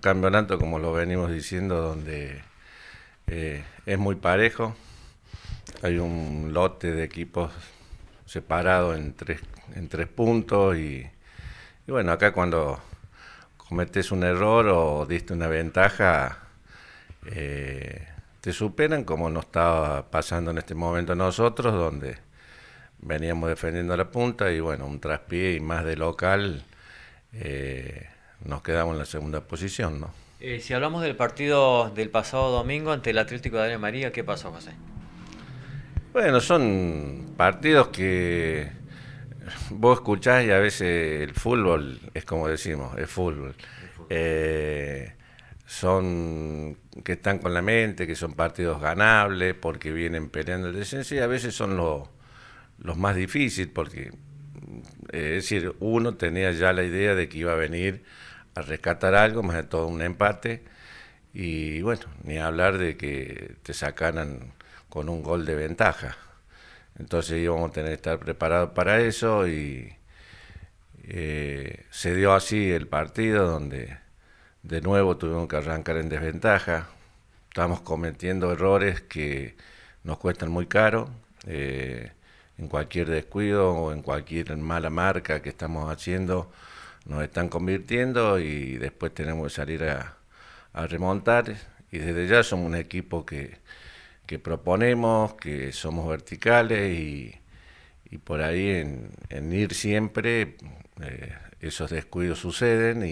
campeonato, como lo venimos diciendo, donde eh, es muy parejo. Hay un lote de equipos separado en tres, en tres puntos y, bueno, acá cuando cometes un error o diste una ventaja, eh, te superan como nos estaba pasando en este momento nosotros, donde veníamos defendiendo la punta y bueno, un traspié y más de local. Eh, nos quedamos en la segunda posición, ¿no? Eh, si hablamos del partido del pasado domingo ante el Atlético de Adrián María, ¿qué pasó, José? Bueno, son partidos que vos escuchás y a veces el fútbol es como decimos, es fútbol. Eh, son que están con la mente, que son partidos ganables porque vienen peleando el descenso y a veces son los, más difíciles porque, eh, es decir, uno tenía ya la idea de que iba a venir rescatar algo, más de todo un empate. Y bueno, ni hablar de que te sacaran con un gol de ventaja. Entonces íbamos a tener que estar preparados para eso y eh, se dio así el partido donde de nuevo tuvimos que arrancar en desventaja. Estamos cometiendo errores que nos cuestan muy caro. Eh, en cualquier descuido o en cualquier mala marca que estamos haciendo, nos están convirtiendo y después tenemos que salir a, remontar. Y desde ya somos un equipo que, que proponemos, que somos verticales y, por ahí en, ir siempre eh, esos descuidos suceden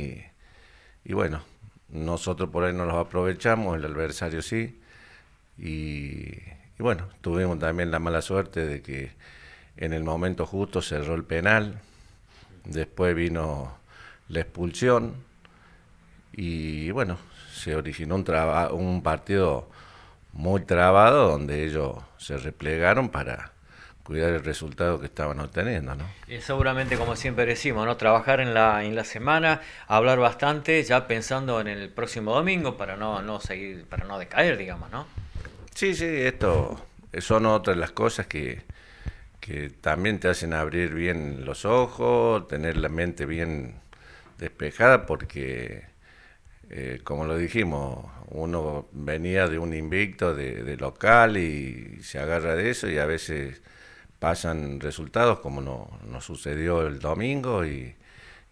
y, bueno, nosotros por ahí no los aprovechamos, el adversario sí. Y, y bueno, tuvimos también la mala suerte de que en el momento justo cerró el penal Después vino la expulsión y bueno, se originó un, un partido muy trabado donde ellos se replegaron para cuidar el resultado que estaban obteniendo. ¿no? Y eh, seguramente, como siempre decimos, ¿no? trabajar en la, en la semana, hablar bastante, ya pensando en el próximo domingo para no, no seguir, para no decaer, digamos, ¿no? Sí, sí, esto son otras las cosas que, que también te hacen abrir bien los ojos, tener la mente bien despejada, porque, eh, como lo dijimos, uno venía de un invicto de, local y se agarra de eso y a veces pasan resultados como nos no sucedió el domingo y,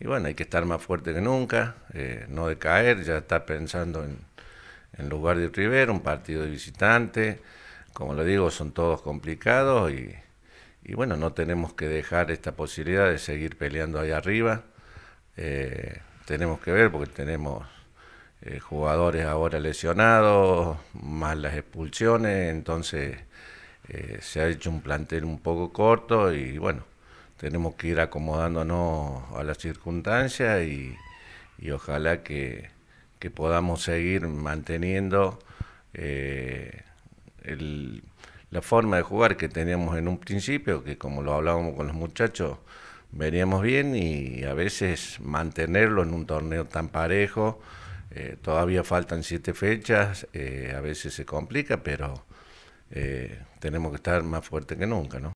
bueno, hay que estar más fuerte que nunca, eh, no decaer, ya estar pensando en, en lugar de river un partido de visitante, como lo digo, son todos complicados y y bueno, no tenemos que dejar esta posibilidad de seguir peleando ahí arriba. Eh, tenemos que ver porque tenemos eh, jugadores ahora lesionados, más las expulsiones, entonces eh, se ha hecho un plantel un poco corto y bueno, tenemos que ir acomodándonos a las circunstancias y, ojalá que, podamos seguir manteniendo el la forma de jugar que teníamos en un principio, que como lo hablábamos con los muchachos, veníamos bien y a veces mantenerlo en un torneo tan parejo, eh, todavía faltan siete fechas, eh, a veces se complica, pero eh, tenemos que estar más fuerte que nunca, ¿no?